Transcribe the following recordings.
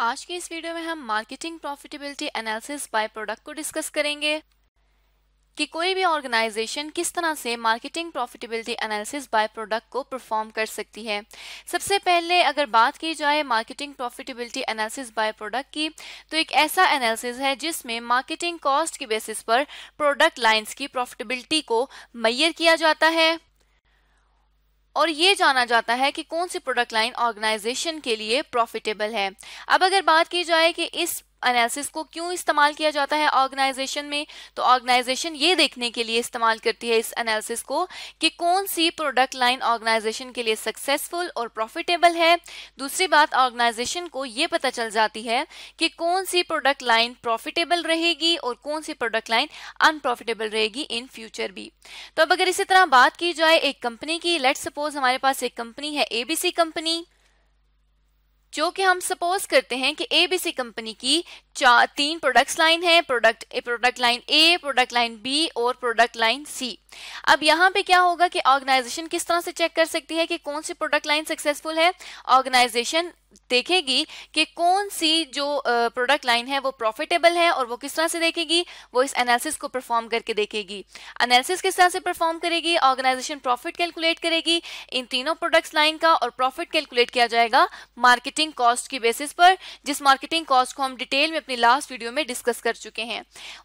आज की इस वीडियो में हम marketing profitability analysis by product को डिस्कस करेंगे कि कोई भी ऑर्गेनाइजेशन किस तरह से marketing profitability analysis by product को परफॉर्म कर सकती है सबसे पहले अगर बात की जाए marketing profitability analysis by product की तो एक ऐसा एनालिसिस है जिसमें मार्केटिंग कॉस्ट के बेसिस पर प्रोडक्ट लाइंस की प्रॉफिटेबिलिटी को मैयर किया जाता है और ये जाना जाता है कि कौन सी प्रोडक्ट लाइन ऑर्गेनाइजेशन के लिए प्रॉफिटेबल है अब अगर बात की जाए कि इस एनालिसिस को क्यों इस्तेमाल किया जाता है ऑर्गेनाइजेशन में तो ऑर्गेनाइजेशन ये देखने के लिए इस्तेमाल करती है इस एनालिसिस को कि कौन सी प्रोडक्ट लाइन ऑर्गेनाइजेशन के लिए सक्सेसफुल और प्रॉफिटेबल है दूसरी बात ऑर्गेनाइजेशन को ये पता चल जाती है कि कौन सी प्रोडक्ट लाइन प्रॉफिटेबल रहेगी और कौन सी प्रोडक्ट लाइन अनप्रॉफिटेबल रहेगी इन फ्यूचर भी तो अब अगर इसी तरह बात की जाए एक कंपनी की लेट सपोज हमारे पास एक कंपनी है एबीसी कंपनी जो कि हम सपोज करते हैं कि एबीसी कंपनी की चार तीन प्रोडक्ट्स लाइन है product product line A product line B और प्रोडक्ट लाइन सी अब यहाँ पे क्या होगा कि ऑर्गेनाइजेशन किस तरह से चेक कर सकती है कि कौन सी प्रोडक्ट लाइन सक्सेसफुल है ऑर्गेनाइजेशन देखेगी कि कौन सी जो प्रोडक्ट लाइन है वो प्रॉफिटेबल है और वो किस तरह से देखेगी वो इस एनालिसिस को परफॉर्म करके देखेगी एनालिसिस किस तरह से परफॉर्म करेगी ऑर्गेनाइजेशन प्रॉफिट कैलकुलेट करेगी इन तीनों प्रोडक्ट्स लाइन का और प्रॉफिट कैलकुलेट किया जाएगा मार्केटिंग कॉस्ट की बेसिस पर जिस मार्केटिंग कॉस्ट को हम डिटेल में अपनी लास्ट वीडियो में डिस्कस कर चुके हैं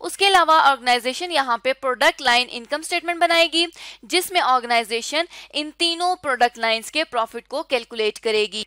उसके अलावा ऑर्गेनाइजेशन यहाँ पे प्रोडक्ट लाइन इनकम स्टेटमेंट बनाएगी जिसमें ऑर्गेनाइजेशन इन तीनों प्रोडक्ट लाइन्स के प्रॉफिट को कैलकुलेट करेगी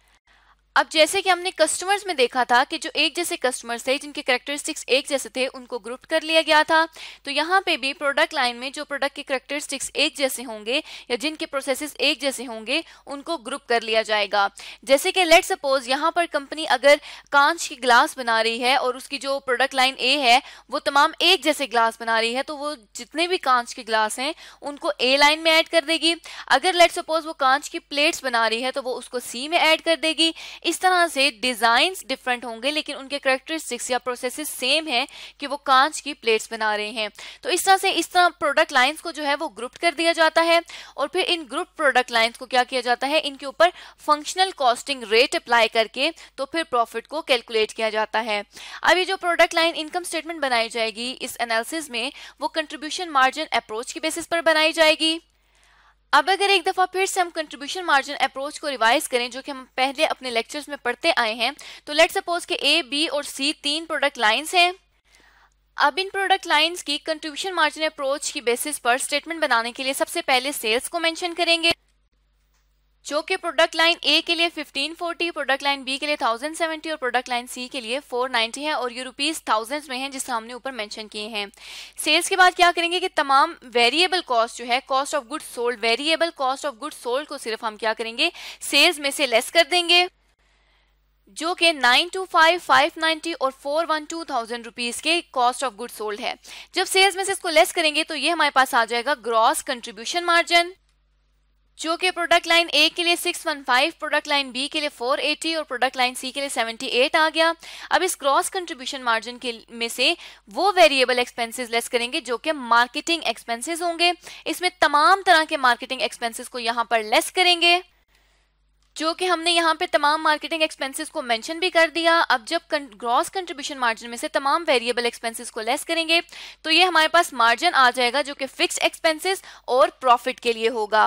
अब जैसे कि हमने कस्टमर्स में देखा था कि जो एक जैसे कस्टमर्स थे जिनके करेक्टरिस्टिक्स एक जैसे थे उनको ग्रुप कर लिया गया था तो यहाँ पे भी प्रोडक्ट लाइन में जो प्रोडक्ट के करेक्टरिस्टिक्स एक जैसे होंगे या जिनके प्रोसेसेस एक जैसे होंगे उनको ग्रुप कर लिया जाएगा जैसे कि लेट सपोज यहाँ पर कंपनी अगर कांच की ग्लास बना रही है और उसकी जो प्रोडक्ट लाइन ए है वो तमाम एक जैसे ग्लास बना रही है तो वो जितने भी कांच के ग्लास हैं उनको ए लाइन में ऐड कर देगी अगर लेट सपोज वो कांच की प्लेट्स बना रही है तो वो उसको सी में ऐड कर देगी इस तरह से डिजाइन डिफरेंट होंगे लेकिन उनके करेक्टरिस्टिक्स या प्रोसेस सेम है कि वो कांच की प्लेट्स बना रहे हैं तो इस तरह से इस तरह प्रोडक्ट लाइन्स को जो है वो ग्रुप कर दिया जाता है और फिर इन ग्रुप प्रोडक्ट लाइन्स को क्या किया जाता है इनके ऊपर फंक्शनल कॉस्टिंग रेट अप्लाई करके तो फिर प्रॉफिट को कैलकुलेट किया जाता है अब ये जो प्रोडक्ट लाइन इनकम स्टेटमेंट बनाई जाएगी इस एनालिसिस में वो कंट्रीब्यूशन मार्जिन अप्रोच की बेसिस पर बनाई जाएगी अब अगर एक दफ़ा फिर से हम कंट्रीब्यूशन मार्जिन अप्रोच को रिवाइज करें जो कि हम पहले अपने लेक्चर्स में पढ़ते आए हैं तो लेट सपोज के ए बी और सी तीन प्रोडक्ट लाइंस हैं अब इन प्रोडक्ट लाइंस की कंट्रीब्यूशन मार्जिन अप्रोच की बेसिस पर स्टेटमेंट बनाने के लिए सबसे पहले सेल्स को मेंशन करेंगे जो कि प्रोडक्ट लाइन ए के लिए 1540 प्रोडक्ट लाइन बी के लिए 1070 और प्रोडक्ट लाइन सी के लिए 490 है और ये रुपीज थाउजेंड में है जिसका हमने ऊपर मेंशन किए हैं सेल्स के बाद क्या करेंगे कि तमाम वेरिएबल कॉस्ट जो है cost of good sold variable cost of good sold को सिर्फ हम क्या करेंगे सेल्स में से लेस कर देंगे जो कि 925, 590 और 412,000 रुपीस के कॉस्ट ऑफ गुड सोल्ड है जब सेल्स में से इसको लेस करेंगे तो ये हमारे पास आ जाएगा ग्रॉस कंट्रीब्यूशन मार्जिन जो कि प्रोडक्ट लाइन ए के लिए 615 प्रोडक्ट लाइन बी के लिए 480 और प्रोडक्ट लाइन सी के लिए 78 आ गया अब इस ग्रॉस कंट्रीब्यूशन मार्जिन के में से वो वेरिएबल एक्सपेंसेस लेस करेंगे जो कि मार्केटिंग एक्सपेंसेस होंगे इसमें तमाम तरह के मार्केटिंग एक्सपेंसेस को यहाँ पर लेस करेंगे जो कि हमने यहाँ पे तमाम मार्केटिंग एक्सपेंसेस को मेंशन भी कर दिया अब जब ग्रॉस कंट्रीब्यूशन मार्जिन में से तमाम वेरिएबल एक्सपेंसेस को लेस करेंगे तो ये हमारे पास मार्जिन आ जाएगा जो कि फिक्स्ड एक्सपेंसेस और प्रॉफिट के लिए होगा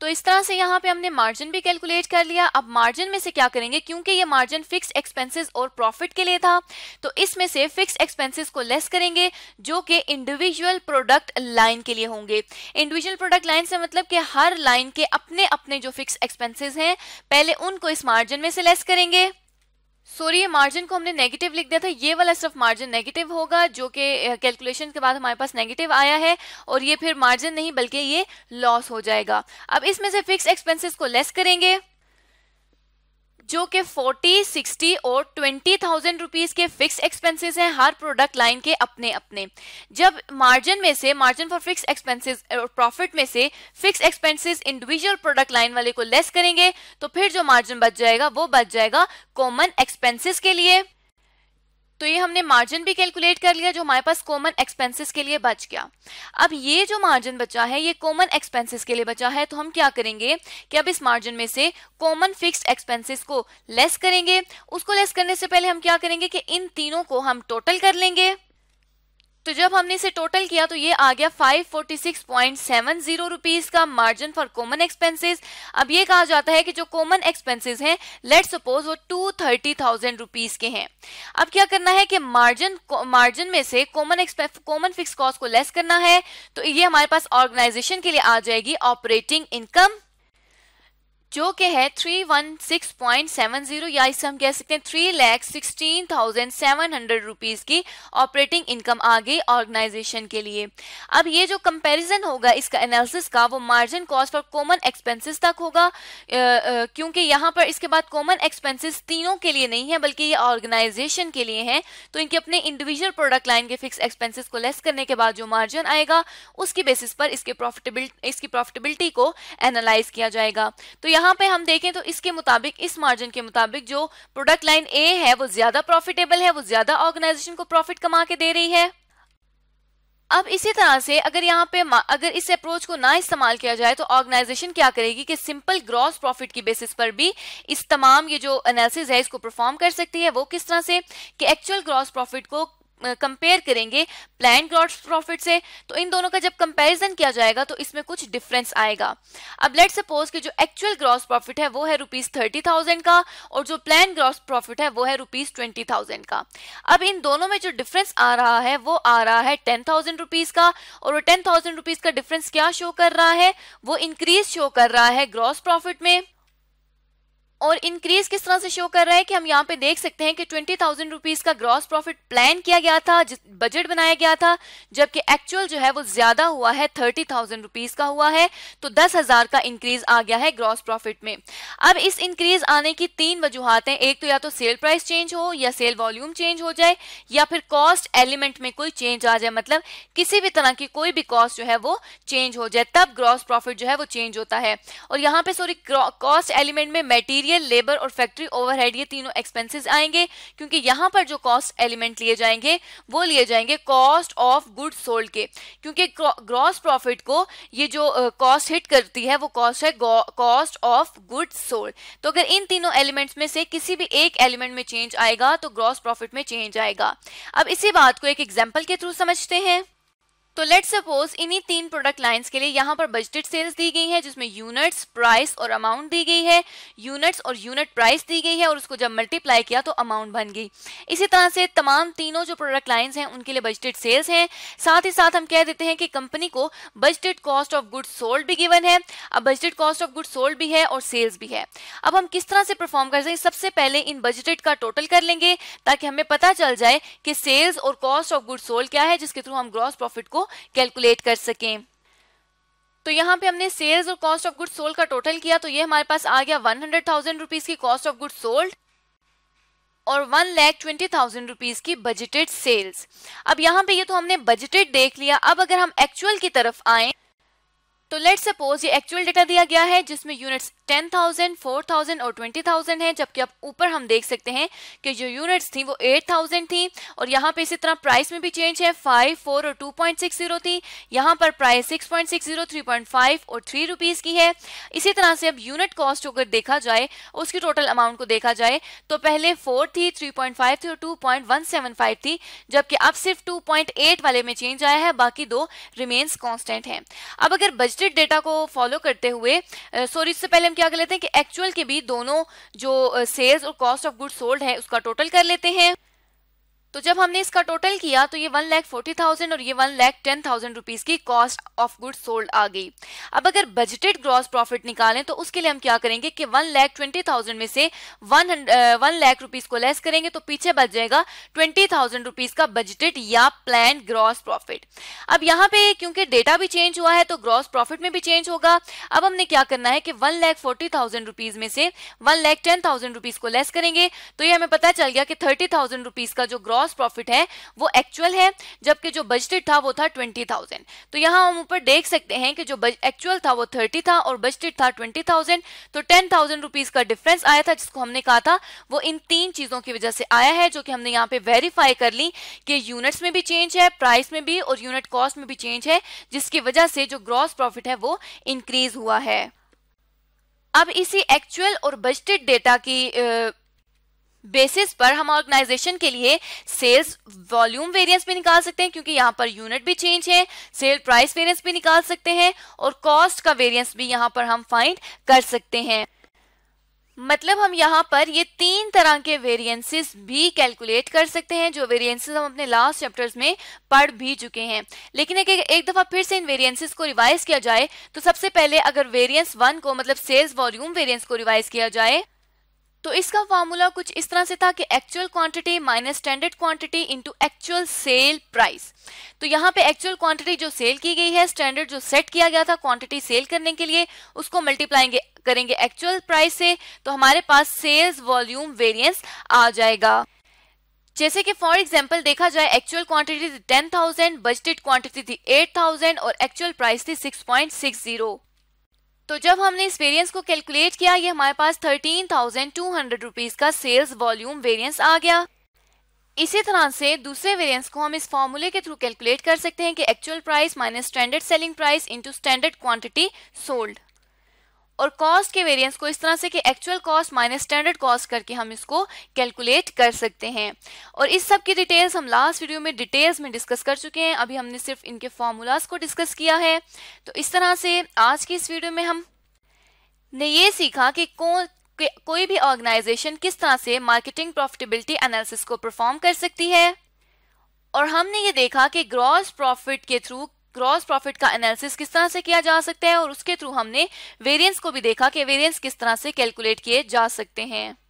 तो इस तरह से यहाँ पे हमने मार्जिन भी कैलकुलेट कर लिया अब मार्जिन में से क्या करेंगे क्योंकि ये मार्जिन फिक्स एक्सपेंसेस और प्रॉफिट के लिए था तो इसमें से फिक्स एक्सपेंसेस को लेस करेंगे जो कि इंडिविजुअल प्रोडक्ट लाइन के लिए होंगे इंडिविजुअल प्रोडक्ट लाइन से मतलब कि हर लाइन के अपने अपने जो फिक्स एक्सपेंसिस हैं पहले उनको इस मार्जिन में से लेस करेंगे सॉरी ये मार्जिन को हमने नेगेटिव लिख दिया था ये वाला सिर्फ मार्जिन नेगेटिव होगा जो कि कैलकुलेशन के बाद हमारे पास नेगेटिव आया है और ये फिर मार्जिन नहीं बल्कि ये लॉस हो जाएगा अब इसमें से फिक्स एक्सपेंसेस को लेस करेंगे जो कि 40, 60 और 20,000 थाउजेंड रुपीज के फिक्स एक्सपेंसेस हैं हर प्रोडक्ट लाइन के अपने अपने जब मार्जिन में से मार्जिन फॉर फिक्स एक्सपेंसेस और प्रॉफिट में से fix expenses individual product line वाले को लेस करेंगे तो फिर जो मार्जिन बच जाएगा वो बच जाएगा कॉमन एक्सपेंसेस के लिए तो ये हमने मार्जिन भी कैलकुलेट कर लिया जो हमारे पास कॉमन एक्सपेंसेस के लिए बच गया अब ये जो मार्जिन बचा है ये कॉमन एक्सपेंसेस के लिए बचा है तो हम क्या करेंगे कि अब इस मार्जिन में से कॉमन फिक्स्ड एक्सपेंसेस को लेस करेंगे उसको लेस करने से पहले हम क्या करेंगे कि इन तीनों को हम टोटल कर लेंगे तो जब हमने इसे टोटल किया तो ये आ गया 546.70 रुपीस का मार्जिन फॉर कॉमन एक्सपेंसेस अब ये कहा जाता है कि जो कॉमन एक्सपेंसेस हैं लेट सपोज वो टू थर्टी थाउजेंड रुपीज के हैं अब क्या करना है कि मार्जिन मार्जिन में से कॉमन कॉमन फिक्स कॉस्ट को लेस करना है तो ये हमारे पास ऑर्गेनाइजेशन के लिए आ जाएगी ऑपरेटिंग इनकम जो कि है 316.70 या इसे हम कह सकते हैं three lakh sixteen thousand seven hundred rupees की ऑपरेटिंग इनकम आ गई ऑर्गेनाइजेशन के लिए अब ये जो कंपैरिजन होगा इसका एनालिसिस का वो मार्जिन कॉस्ट और कॉमन एक्सपेंसेस तक होगा क्योंकि यहाँ पर इसके बाद कॉमन एक्सपेंसेस तीनों के लिए नहीं है बल्कि ये ऑर्गेनाइजेशन के लिए हैं तो इनके अपने इंडिविजुअल प्रोडक्ट लाइन के फिक्स एक्सपेंसिस को लेस करने के बाद जो मार्जिन आएगा उसके बेसिस पर इसके प्रॉफिटेबिल इसकी प्रॉफिटेबिलिटी को एनालाइज किया जाएगा तो यहाँ पे हम देखें तो इसके मुताबिक इस मार्जिन के मुताबिक जो प्रोडक्ट लाइन ए है वो ज्यादा प्रॉफिटेबल है वो ज्यादा ऑर्गेनाइजेशन को प्रॉफिट कमा के दे रही है अब इसी तरह से अगर यहाँ पे अगर इस अप्रोच को ना इस्तेमाल किया जाए तो ऑर्गेनाइजेशन क्या करेगी कि सिंपल ग्रॉस प्रॉफिट की बेसिस पर भी इस तमाम ये जो एनालिसिस है इसको परफॉर्म कर सकती है वो किस तरह से कि एक्चुअल ग्रॉस प्रॉफिट को कंपेयर करेंगे प्लान ग्रॉस प्रॉफिट से तो इन दोनों का जब कंपैरिजन किया जाएगा तो इसमें कुछ डिफरेंस आएगा अब लेट सपोज कि जो एक्चुअल ग्रॉस प्रॉफिट है वो है रुपीज थर्टी थाउजेंड का और जो प्लान ग्रॉस प्रॉफिट है वो है रुपीज ट्वेंटी थाउजेंड का अब इन दोनों में जो डिफरेंस आ रहा है वो आ रहा है टेन थाउजेंड रुपीज का और टेन थाउजेंड रुपीज का डिफरेंस क्या शो कर रहा है वो इंक्रीज शो कर रहा है ग्रॉस प्रॉफिट में और इंक्रीज किस तरह से शो कर रहा है कि हम यहाँ पे देख सकते हैं कि ट्वेंटी थाउजेंड रुपीज का ग्रॉस प्रॉफिट प्लान किया गया था बजट बनाया गया था जबकि एक्चुअल जो है वो ज्यादा हुआ है थर्टी थाउजेंड रुपीज का हुआ है तो दस हजार का इंक्रीज आ गया है ग्रॉस प्रॉफिट में अब इस इंक्रीज आने की तीन वजूहत हैं एक तो या तो सेल प्राइस चेंज हो या सेल वॉल्यूम चेंज हो जाए या फिर कॉस्ट एलिमेंट में कोई चेंज आ जाए मतलब किसी भी तरह की कोई भी कॉस्ट जो है वो चेंज हो जाए तब ग्रॉस प्रॉफिट जो है वो चेंज होता है और यहाँ पे सॉरी कॉस्ट एलिमेंट में मेटीरियल मटेरियल लेबर और फैक्ट्री ओवरहेड ये तीनों एक्सपेंसेस आएंगे क्योंकि यहां पर जो कॉस्ट एलिमेंट लिए जाएंगे वो लिए जाएंगे कॉस्ट ऑफ गुड्स सोल्ड के क्योंकि ग्रॉस प्रॉफिट को ये जो कॉस्ट uh, हिट करती है वो कॉस्ट है कॉस्ट ऑफ गुड्स सोल्ड तो अगर इन तीनों एलिमेंट्स में से किसी भी एक एलिमेंट में चेंज आएगा तो ग्रॉस प्रॉफिट में चेंज आएगा अब इसी बात को एक एग्जाम्पल के थ्रू समझते हैं तो लेट सपोज इन्हीं तीन प्रोडक्ट लाइंस के लिए यहाँ पर बजटेड सेल्स दी गई है जिसमें यूनिट्स प्राइस और अमाउंट दी गई है यूनिट्स और यूनिट प्राइस दी गई है और उसको जब मल्टीप्लाई किया तो अमाउंट बन गई इसी तरह से तमाम तीनों जो प्रोडक्ट लाइन्स हैं उनके लिए बजटेड सेल्स हैं साथ ही साथ हम कह देते हैं कि कंपनी को budgeted cost of goods sold भी गिवन है अब budgeted cost of goods sold भी है और सेल्स भी है अब हम किस तरह से परफॉर्म कर सकते सबसे पहले इन बजटेड का टोटल कर लेंगे ताकि हमें पता चल जाए कि सेल्स और कॉस्ट ऑफ गुड्स सोल्ड क्या है जिसके थ्रू हम ग्रॉस प्रॉफिट को कैलकुलेट कर सकें तो यहाँ पे हमने सेल्स और कॉस्ट ऑफ गुड सोल्ड का टोटल किया तो ये हमारे पास आ गया वन हंड्रेड थाउजेंड रुपीज की कॉस्ट ऑफ गुड सोल्ड और one lakh twenty thousand rupees की बजटेड सेल्स अब यहाँ पे ये तो हमने बजटेड देख लिया अब अगर हम एक्चुअल की तरफ आए तो लेट सपोज ये एक्चुअल डेटा दिया गया है जिसमें यूनिट्स 10,000, 4,000 और 20,000 हैं जबकि अब ऊपर हम देख सकते हैं कि जो यूनिट्स थी वो 8,000 थी और यहाँ पे इसी तरह प्राइस में भी चेंज है 5, 4 और 2.60 थी यहाँ पर प्राइस 6.60, 3.5 और 3 रुपीज़ की है इसी तरह से अब यूनिट कॉस्ट अगर देखा जाए उसकी टोटल अमाउंट को देखा जाए तो पहले फोर थी थ्री थी और टू थी जबकि अब सिर्फ टू वाले में चेंज आया है बाकी दो रिमेन्स कॉन्स्टेंट हैं अब अगर बज टेस्टेड डेटा को फॉलो करते हुए सॉरी इससे पहले हम क्या कर लेते हैं कि एक्चुअल के भी दोनों जो सेल्स और कॉस्ट ऑफ गुड सोल्ड है उसका टोटल कर लेते हैं तो जब हमने इसका टोटल किया तो ये वन लैख फोर्टी थाउजेंड और ये one lakh ten thousand rupees की कॉस्ट ऑफ गुड सोल्ड आ गई अब अगर बजटेड ग्रॉस प्रॉफिट निकालें तो उसके लिए हम क्या करेंगे कि वन लैख ट्वेंटी थाउजेंड में से वन वन लैख रुपीज को लेस करेंगे तो पीछे बच जाएगा ट्वेंटी थाउजेंड रुपीज का बजटेड या प्लान ग्रॉस प्रॉफिट अब यहाँ पे क्योंकि डेटा भी चेंज हुआ है तो ग्रॉस प्रॉफिट में भी चेंज होगा अब हमने क्या करना है कि one lakh forty thousand rupees में से one lakh ten thousand rupees को लेस करेंगे तो ये हमें पता चल गया कि थर्टी थाउजेंड रुपीज का जो ग्रॉस ग्रॉस प्रॉफिट है वो एक्चुअल है जबकि जो बजटेड था वो था ट्वेंटी थाउजेंड तो यहाँ हम ऊपर देख सकते हैं कि जो एक्चुअल था वो थर्टी था और बजटेड था ट्वेंटी थाउजेंड तो टेन थाउजेंड रुपीज का डिफरेंस आया था जिसको हमने कहा था वो इन तीन चीजों की वजह से आया है जो कि हमने यहाँ पे वेरीफाई कर ली कि यूनिट्स में भी चेंज है प्राइस में भी और यूनिट कॉस्ट में भी चेंज है जिसकी वजह से जो ग्रॉस प्रॉफिट है वो इंक्रीज हुआ है अब इसी एक्चुअल और बजटेड डेटा की आ, बेसिस पर हम ऑर्गेनाइजेशन के लिए सेल्स वॉल्यूम वेरिएंस भी निकाल सकते हैं क्योंकि यहाँ पर यूनिट भी चेंज है सेल प्राइस वेरिएंस भी निकाल सकते हैं और कॉस्ट का वेरिएंस भी यहाँ पर हम फाइंड कर सकते हैं मतलब हम यहाँ पर ये तीन तरह के वेरिएंसेस भी कैलकुलेट कर सकते हैं जो वेरिएंसेस हम अपने लास्ट चैप्टर्स में पढ़ भी चुके हैं लेकिन एक, एक दफ़ा फिर से इन वेरिएंसेस को रिवाइज किया जाए तो सबसे पहले अगर वेरिएंस वन को मतलब सेल्स वॉल्यूम वेरिएंस को रिवाइज किया जाए तो इसका फार्मूला कुछ इस तरह से था कि actual quantity minus standard quantity into actual sale price तो यहाँ पे एक्चुअल क्वांटिटी जो सेल की गई है स्टैंडर्ड जो सेट किया गया था क्वांटिटी सेल करने के लिए उसको मल्टीप्लाएंगे करेंगे एक्चुअल प्राइस से तो हमारे पास सेल्स वॉल्यूम वेरियंस आ जाएगा जैसे कि फॉर एग्जाम्पल देखा जाए एक्चुअल क्वांटिटी थी टेन थाउजेंड बजटेड क्वांटिटी थी एट थाउजेंड और एक्चुअल प्राइस थी सिक्स पॉइंट सिक्स जीरो तो जब हमने इस वेरियंस को कैलकुलेट किया ये हमारे पास thirteen thousand two hundred rupees का सेल्स वॉल्यूम वेरियंस आ गया इसी तरह से दूसरे वेरियंस को हम इस फॉर्मूले के थ्रू कैलकुलेट कर सकते हैं कि actual price minus standard selling price into standard quantity sold और कॉस्ट के वेरिएंस को इस तरह से कि actual cost minus standard cost करके हम इसको कैलकुलेट कर सकते हैं और इस सब की डिटेल्स हम लास्ट वीडियो में डिटेल्स में डिस्कस कर चुके हैं अभी हमने सिर्फ इनके फॉर्मूलाज को डिस्कस किया है तो इस तरह से आज की इस वीडियो में हम ने ये सीखा कि कौन कोई भी ऑर्गेनाइजेशन किस तरह से मार्केटिंग प्रॉफिटेबिलिटी एनालिसिस को परफॉर्म कर सकती है और हमने ये देखा कि ग्रॉस प्रॉफिट के थ्रू ग्रॉस प्रॉफिट का एनालिसिस किस तरह से किया जा सकता है और उसके थ्रू हमने वेरियंस को भी देखा कि वेरियंस किस तरह से कैलकुलेट किए जा सकते हैं